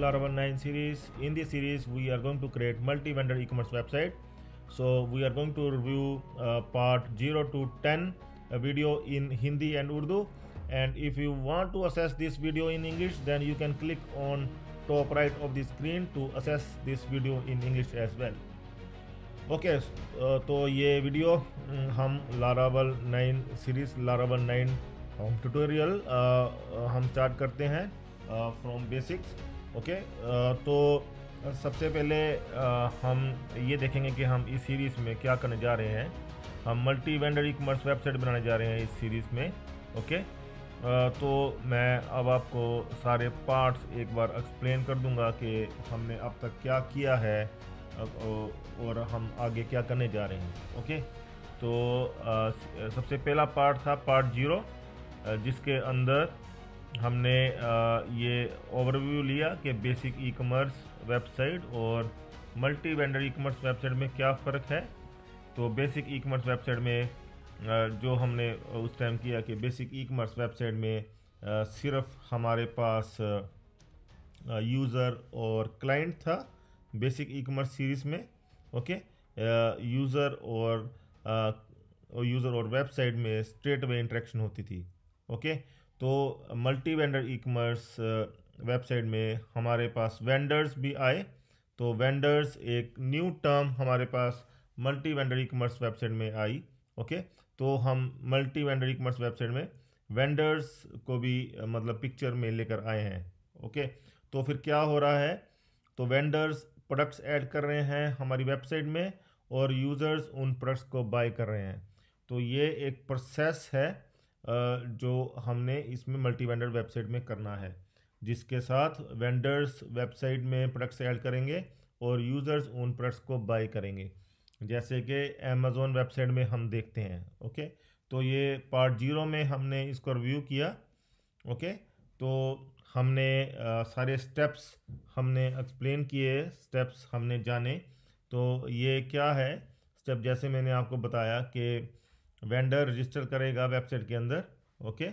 Laravel 9 series. In this series, we are going to create multi-vendor e-commerce website. So we are going to review uh, part 0 to 10 a video in Hindi and Urdu. And if you want to assess this video in English, then you can click on top right of the screen to assess this video in English as well. Okay, so okay okay, तो ये Laravel 9 series, Laravel 9 Laravel tutorial, home uh, हम start karte हैं from basics okay तो सबसे पहले हम ये देखेंगे कि हम इस सीरीज़ में क्या करने जा रहे हैं हम multi vendor e-commerce website बनाने जा रहे हैं इस सीरीज़ में ओके तो मैं अब आपको सारे पार्ट्स एक बार एक्सप्लेन कर दूंगा कि हमने अब तक क्या किया है और हम आगे क्या करने जा रहे हैं ओके तो सबसे पहला पार्ट था पार्ट जीरो जिसके अंदर हमने ये ओवरव्यू लिया कि बेसिक ई कॉमर्स वेबसाइट और multi vendor e-commerce website में क्या फ़र्क है तो बेसिक ई कॉमर्स वेबसाइट में जो हमने उस टाइम किया कि बेसिक ई कॉमर्स वेबसाइट में सिर्फ हमारे पास यूज़र और क्लाइंट था बेसिक ई कॉमर्स सीरीज़ में ओके यूज़र और यूज़र और वेबसाइट में स्ट्रेट वे इंट्रैक्शन होती थी ओके okay? तो multi vendor e-commerce website में हमारे पास वेंडर्स भी आए तो वेंडर्स एक न्यू टर्म हमारे पास multi vendor e-commerce website में आई ओके तो हम multi vendor e-commerce website में वेंडर्स को भी uh, मतलब पिक्चर में लेकर आए हैं ओके तो फिर क्या हो रहा है तो वेंडर्स प्रोडक्ट्स ऐड कर रहे हैं हमारी वेबसाइट में और यूज़र्स उन प्रोडक्ट्स को बाय कर रहे हैं तो ये एक प्रोसेस है जो हमने इसमें मल्टी वेंडर वेबसाइट में करना है जिसके साथ वेंडर्स वेबसाइट में प्रोडक्ट्स ऐड करेंगे और यूज़र्स उन प्रोडक्ट्स को बाई करेंगे जैसे कि अमेज़ोन वेबसाइट में हम देखते हैं ओके तो ये पार्ट जीरो में हमने इसको रिव्यू किया ओके तो हमने आ, सारे स्टेप्स हमने एक्सप्लेन किए स्टेप्स हमने जाने तो ये क्या है स्टेप जैसे मैंने आपको बताया कि वेंडर रजिस्टर करेगा वेबसाइट के अंदर ओके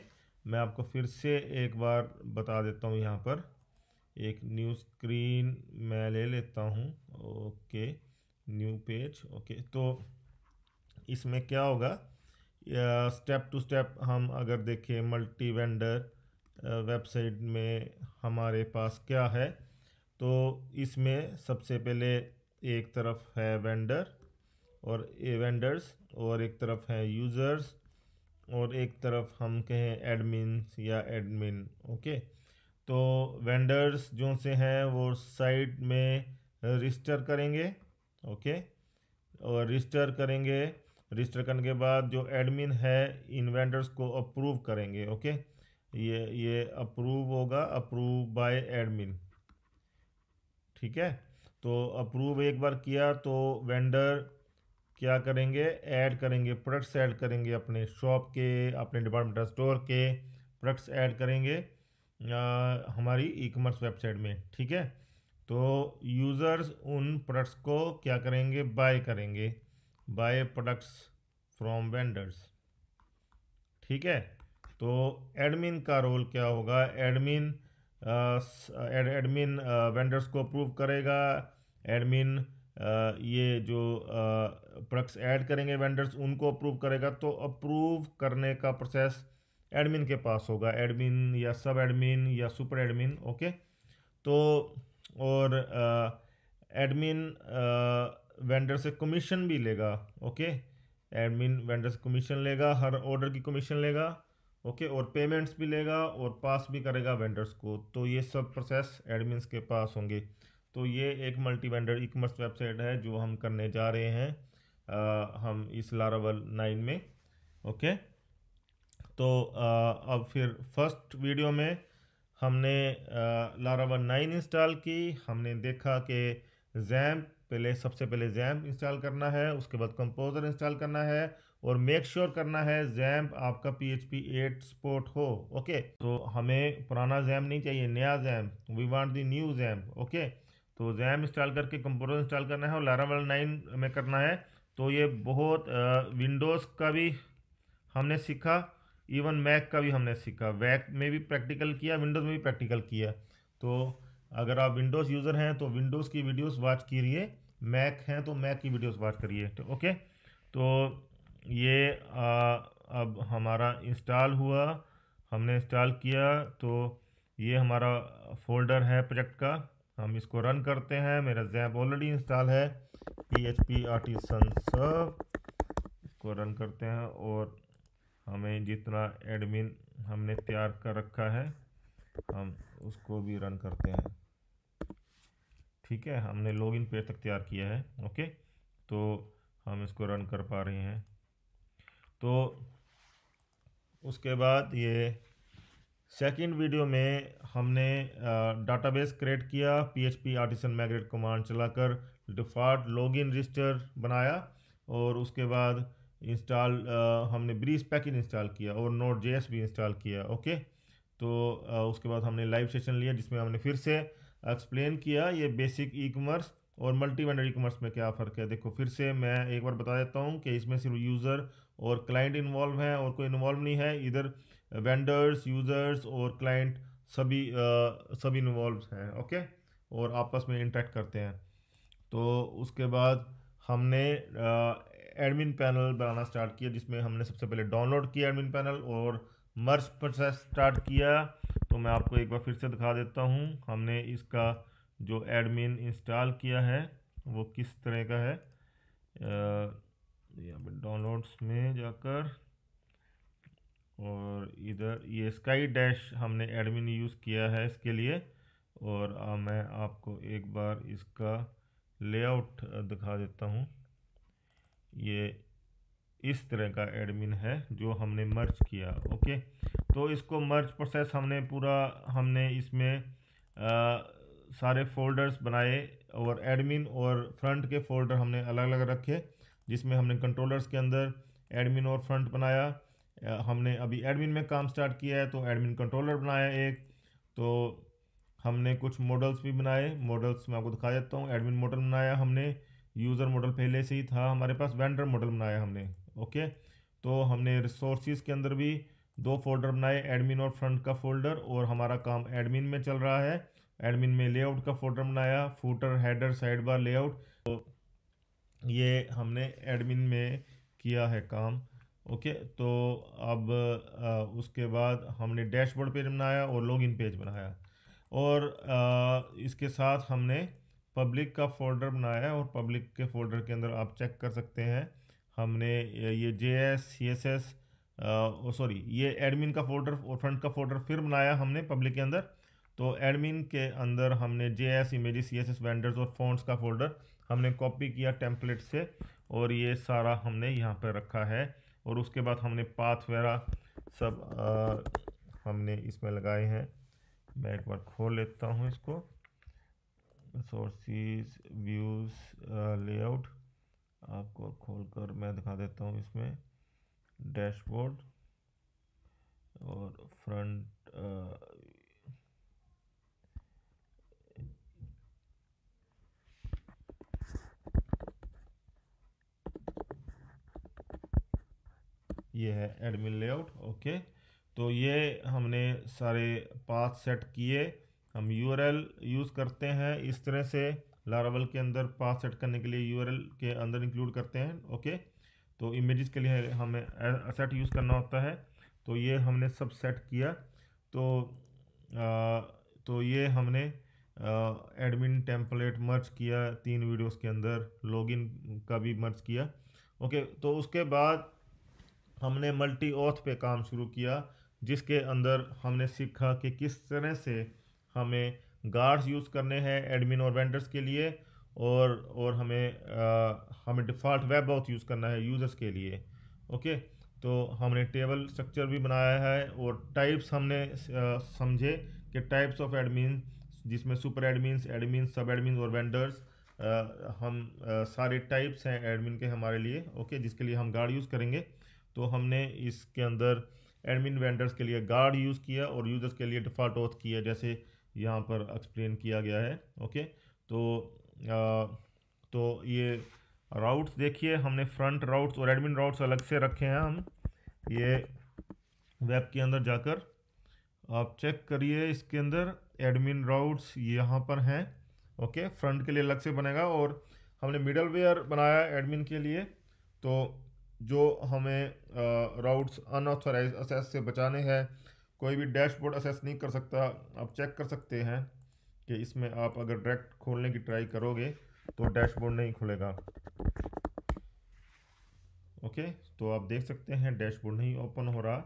मैं आपको फिर से एक बार बता देता हूँ यहाँ पर एक न्यू स्क्रीन मैं ले लेता हूँ ओके न्यू पेज ओके तो इसमें क्या होगा स्टेप टू स्टेप हम अगर देखें मल्टी वेंडर वेबसाइट में हमारे पास क्या है तो इसमें सबसे पहले एक तरफ है वेंडर और ए वेंडर्स और एक तरफ है यूज़र्स और एक तरफ हम कहें एडमिन या एडमिन ओके तो वेंडर्स जो से हैं वो साइट में रजिस्टर करेंगे ओके और रजिस्टर करेंगे रजिस्टर करने के बाद जो एडमिन है इन वेंडर्स को अप्रूव करेंगे ओके ये ये अप्रूव होगा अप्रूव बाय एडमिन ठीक है तो अप्रूव एक बार किया तो वेंडर क्या करेंगे ऐड करेंगे प्रोडक्ट्स ऐड करेंगे अपने शॉप के अपने डिपार्टमेंटल स्टोर के प्रोडक्ट्स ऐड करेंगे आ, हमारी ई कॉमर्स वेबसाइट में ठीक है तो यूज़र्स उन प्रोडक्ट्स को क्या करेंगे बाय करेंगे बाय प्रोडक्ट्स फ्रॉम वेंडर्स ठीक है तो एडमिन का रोल क्या होगा एडमिन एडमिन वेंडर्स को अप्रूव करेगा एडमिन ये जो प्रोडक्ट्स ऐड करेंगे वेंडर्स उनको अप्रूव करेगा तो अप्रूव करने का प्रोसेस एडमिन के पास होगा एडमिन या सब एडमिन या सुपर एडमिन ओके तो और एडमिन वेंडर से कमीशन भी लेगा ओके एडमिन वेंडर से कमीशन लेगा हर ऑर्डर की कमीशन लेगा ओके और पेमेंट्स भी लेगा और पास भी करेगा वेंडर्स को तो ये सब प्रोसेस एडमिन के पास होंगे तो ये एक multi vendor e-commerce website है जो हम करने जा रहे हैं आ, हम इस लारावल नाइन में ओके तो आ, अब फिर फर्स्ट वीडियो में हमने लारावल नाइन इंस्टॉल की हमने देखा कि जैम पहले सबसे पहले जैम इंस्टॉल करना है उसके बाद कंपोज़र इंस्टॉल करना है और मेक श्योर sure करना है जैम आपका P H P eight support हो ओके तो हमें पुराना जैम नहीं चाहिए नया XAMPP we want the new XAMPP okay तो जैम इंस्टॉल करके कंप्यूटर इंस्टॉल करना है और लारावेल नाइन में करना है तो ये बहुत विंडोज़ का भी हमने सीखा इवन मैक का भी हमने सीखा वैक में भी प्रैक्टिकल किया विंडोज़ में भी प्रैक्टिकल किया तो अगर आप विंडोज़ यूज़र हैं तो विंडोज़ की वीडियोस वाच करिए मैक हैं तो मैक की वीडियोस वाच करिए तो ओके तो ये आ, अब हमारा इंस्टॉल हुआ हमने इंस्टॉल किया तो ये हमारा फोल्डर है प्रोजेक्ट का हम इसको रन करते हैं मेरा जैप ऑलरेडी इंस्टॉल है P H P artisan serve इसको रन करते हैं और हमें जितना एडमिन हमने तैयार कर रखा है हम उसको भी रन करते हैं ठीक है हमने लॉगिन पेज तक तैयार किया है ओके तो हम इसको रन कर पा रहे हैं तो उसके बाद ये सेकेंड वीडियो में हमने डाटाबेस क्रिएट किया पीएचपी आर्टिसन मैग्रेट कमांड चलाकर डिफ़ॉल्ट लॉगिन रजिस्टर बनाया और उसके बाद इंस्टॉल हमने ब्रीज पैकेज इंस्टॉल किया और नोट एस भी इंस्टॉल किया ओके तो आ, उसके बाद हमने लाइव सेशन लिया जिसमें हमने फिर से एक्सप्लेन किया ये बेसिक ई कॉमर्स और मल्टी वेंडर ई कॉमर्स में क्या फ़र्क है देखो फिर से मैं एक बार बता देता हूँ कि इसमें सिर्फ यूज़र और क्लाइंट इन्वॉल्व हैं और कोई इन्वॉल्व नहीं है इधर वेंडर्स यूज़र्स और क्लाइंट सभी आ, सभी इन्वॉल्व हैं ओके और आपस में इंटरेक्ट करते हैं तो उसके बाद हमने एडमिन पैनल बनाना स्टार्ट किया जिसमें हमने सबसे पहले डाउनलोड किया एडमिन पैनल और मर्ज प्रोसेस स्टार्ट किया तो मैं आपको एक बार फिर से दिखा देता हूँ हमने इसका जो एडमिन इंस्टॉल किया है वो किस तरह का है यहाँ पर डाउनलोड्स में जाकर और इधर ये स्काई डैश हमने एडमिन यूज़ किया है इसके लिए और आ, मैं आपको एक बार इसका लेआउट दिखा देता हूँ ये इस तरह का एडमिन है जो हमने मर्ज किया ओके तो इसको मर्ज प्रोसेस हमने पूरा हमने इसमें आ, सारे फोल्डर्स बनाए और एडमिन और फ्रंट के फोल्डर हमने अलग अलग रखे जिसमें हमने कंट्रोलर्स के अंदर एडमिन और फ्रंट बनाया हमने अभी एडमिन में काम स्टार्ट किया है तो एडमिन कंट्रोलर बनाया एक तो हमने कुछ मॉडल्स भी बनाए मॉडल्स मैं आपको दिखा देता हूँ एडमिन मॉडल बनाया हमने यूज़र मॉडल पहले से ही था हमारे पास वेंडर मॉडल बनाया हमने ओके तो हमने रिसोर्स के अंदर भी दो फोल्डर बनाए एडमिन और फ्रंट का फोल्डर और हमारा काम एडमिन में चल रहा है एडमिन में लेआउट का फोल्डर बनाया footer header sidebar layout तो ये हमने एडमिन में किया है काम ओके तो अब उसके बाद हमने डैशबोर्ड पेज बनाया और लॉगिन पेज बनाया और इसके साथ हमने पब्लिक का फोल्डर बनाया और पब्लिक के फोल्डर के अंदर आप चेक कर सकते हैं हमने ये J S C S S sorry ये एडमिन का फोल्डर और फ्रंट का फोल्डर फिर बनाया हमने पब्लिक के अंदर तो एडमिन के अंदर हमने J S image C S S vendors और फोन्स का फोल्डर हमने कॉपी किया टेम्पलेट से और ये सारा हमने यहाँ पर रखा है और उसके बाद हमने पाथ वगैरह सब आ, हमने इसमें लगाए हैं मैं एक बार खोल लेता हूँ इसको सोर्सेज व्यूज़ लेआउट आपको खोल कर मैं दिखा देता हूँ इसमें डैशबोर्ड और फ्रंट ये है एडमिन लेआउट ओके तो ये हमने सारे पाथ सेट किए हम यू यूज़ करते हैं इस तरह से लारावल के अंदर पाथ सेट करने के लिए यू के अंदर इंक्लूड करते हैं ओके तो इमेजेस के लिए हमें सेट यूज़ करना होता है तो ये हमने सब सेट किया तो आ, तो ये हमने एडमिन टेम्पलेट मर्ज किया तीन वीडियोस के अंदर लॉगिन का भी मर्ज किया ओके तो उसके बाद हमने मल्टी ऑथ पे काम शुरू किया जिसके अंदर हमने सीखा कि किस तरह से हमें गार्ड्स यूज़ करने हैं एडमिन और वेंडर्स के लिए और और हमें आ, हमें डिफ़ॉल्ट वेब ऑथ यूज़ करना है यूज़र्स के लिए ओके तो हमने टेबल स्ट्रक्चर भी बनाया है और टाइप्स हमने समझे कि टाइप्स ऑफ एडमिन जिसमें super admin admin sub admin और वेंडर्स हम आ, सारे टाइप्स हैं एडमिन के हमारे लिए ओके जिसके लिए हम गार्ड यूज़ करेंगे तो हमने इसके अंदर एडमिन वेंडर्स के लिए गार्ड यूज़ किया और यूज़र्स के लिए डिफ़ॉल्ट ऑथ किया जैसे यहाँ पर एक्सप्लेन किया गया है ओके तो आ, तो ये राउट्स देखिए हमने फ्रंट राउट्स और एडमिन राउट्स अलग से रखे हैं हम ये वेब के अंदर जाकर आप चेक करिए इसके अंदर एडमिन राउट्स यहाँ पर हैं ओके फ्रंट के लिए अलग से बनेगा और हमने मिडल वेयर बनाया एडमिन के लिए तो जो हमें राउट्स अनऑथोराइज असेस से बचाने हैं कोई भी डैशबोर्ड असेस नहीं कर सकता आप चेक कर सकते हैं कि इसमें आप अगर डायरेक्ट खोलने की ट्राई करोगे तो डैशबोर्ड नहीं खुलेगा ओके तो आप देख सकते हैं डैशबोर्ड नहीं ओपन हो रहा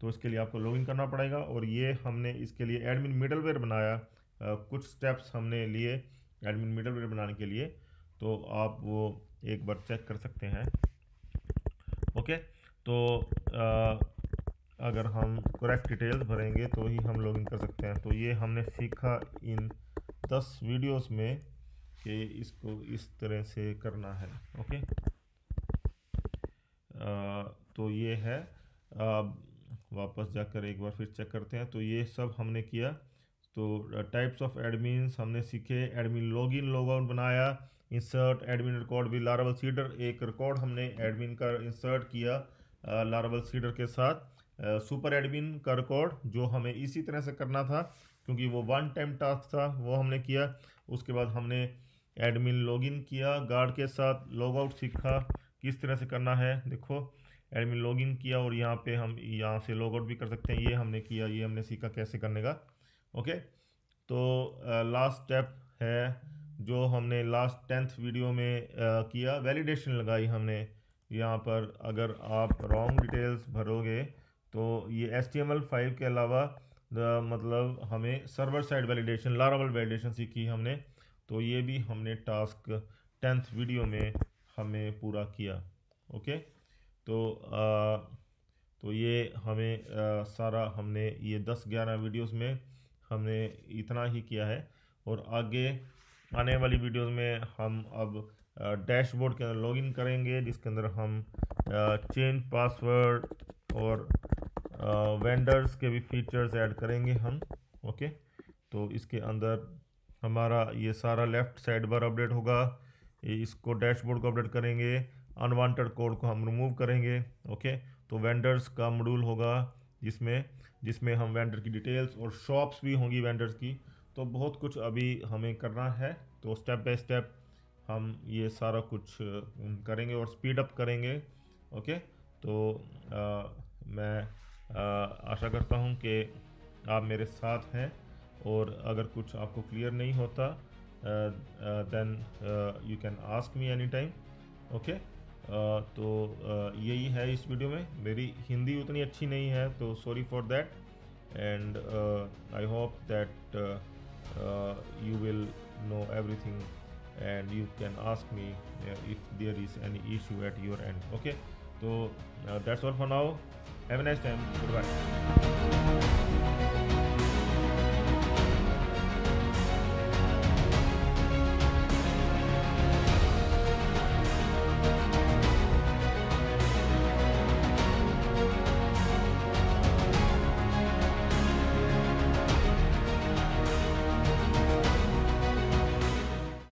तो इसके लिए आपको लॉगिन करना पड़ेगा और ये हमने इसके लिए एडमिन मिडलवेयर बनाया आ, कुछ स्टेप्स हमने लिए एडमिन मिडलवेयर बनाने के लिए तो आप वो एक बार चेक कर सकते हैं ओके तो आ, अगर हम करेक्ट डिटेल्स भरेंगे तो ही हम लॉग इन कर सकते हैं तो ये हमने सीखा इन दस वीडियोस में कि इसको इस तरह से करना है ओके आ, तो ये है आ, वापस जाकर एक बार फिर चेक करते हैं तो ये सब हमने किया तो टाइप्स ऑफ एडमिन हमने सीखे एडमिन लॉगिन लॉगआउट बनाया इंसर्ट एडमिन रिकॉर्ड भी लारावल सीडर एक रिकॉर्ड हमने एडमिन का इंसर्ट किया लारावल uh, सीडर के साथ सुपर uh, एडमिन का रिकॉर्ड जो हमें इसी तरह से करना था क्योंकि वो वन टाइम टास्क था वो हमने किया उसके बाद हमने एडमिन लॉगिन किया गार्ड के साथ लॉगआउट सीखा किस तरह से करना है देखो एडमिन लॉगिन किया और यहाँ पे हम यहाँ से लॉगआउट भी कर सकते हैं ये हमने किया ये हमने सीखा कैसे करने का ओके तो लास्ट स्टेप है जो हमने लास्ट टेंथ वीडियो में आ, किया वैलिडेशन लगाई हमने यहाँ पर अगर आप रॉन्ग डिटेल्स भरोगे तो ये H T M L five के अलावा मतलब हमें server side validation Laravel validation सीखी हमने तो ये भी हमने टास्क टेंथ वीडियो में हमें पूरा किया ओके तो आ, तो ये हमें आ, सारा हमने ये दस ग्यारह वीडियोस में हमने इतना ही किया है और आगे आने वाली वीडियोस में हम अब डैशबोर्ड के अंदर लॉगिन करेंगे जिसके अंदर हम चेंज पासवर्ड और वेंडर्स के भी फीचर्स ऐड करेंगे हम ओके तो इसके अंदर हमारा ये सारा लेफ़्ट साइड बार अपडेट होगा इसको डैशबोर्ड को अपडेट करेंगे अनवांटेड कोड को हम रिमूव करेंगे ओके तो वेंडर्स का मॉड्यूल होगा जिसमें जिसमें हम वेंडर की डिटेल्स और शॉप्स भी होंगी वेंडर्स की तो बहुत कुछ अभी हमें करना है तो स्टेप बाय स्टेप हम ये सारा कुछ करेंगे और स्पीड अप करेंगे ओके तो आ, मैं आ, आशा करता हूँ कि आप मेरे साथ हैं और अगर कुछ आपको क्लियर नहीं होता then you can ask me any time okay तो यही है इस वीडियो में मेरी हिंदी उतनी अच्छी नहीं है तो sorry for that and I hope that you will know everything and you can ask me if there is any issue at your end okay तो that's all for now have nice time good bye